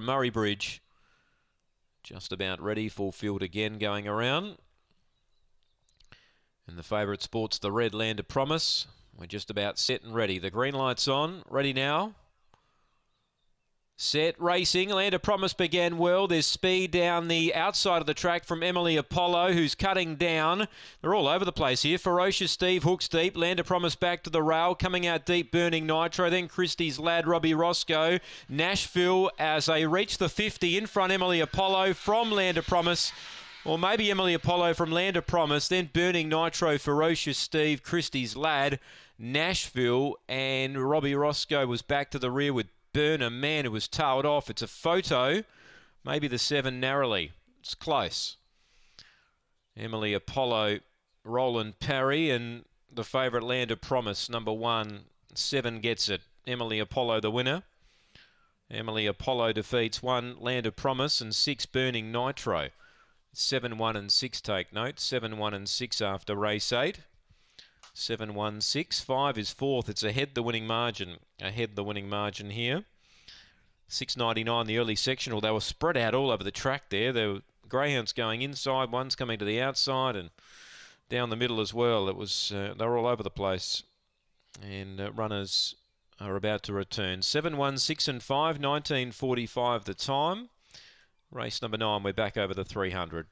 Murray Bridge. Just about ready, full field again going around. And the favourite sports the red land of promise. We're just about set and ready. The green light's on, ready now. Set racing. Land Promise began well. There's speed down the outside of the track from Emily Apollo, who's cutting down. They're all over the place here. Ferocious Steve hooks deep. Land Promise back to the rail, coming out deep, burning Nitro. Then Christie's lad, Robbie Roscoe. Nashville as they reach the 50 in front Emily Apollo from Land Promise. Or maybe Emily Apollo from Land Promise. Then Burning Nitro, Ferocious Steve, Christie's lad, Nashville, and Robbie Roscoe was back to the rear with Burner man who was tailed off. It's a photo. Maybe the seven narrowly. It's close. Emily Apollo, Roland Parry, and the favourite Land of Promise, number one. Seven gets it. Emily Apollo, the winner. Emily Apollo defeats one Land of Promise and six Burning Nitro. 7 1 and 6 take note. 7 1 and 6 after race 8. Seven one six five is fourth. It's ahead the winning margin. Ahead the winning margin here. 6.99 the early sectional. They were spread out all over the track there. There were greyhounds going inside, ones coming to the outside, and down the middle as well. It was uh, they were all over the place, and uh, runners are about to return. Seven one six and five. 19.45 the time. Race number nine. We're back over the 300.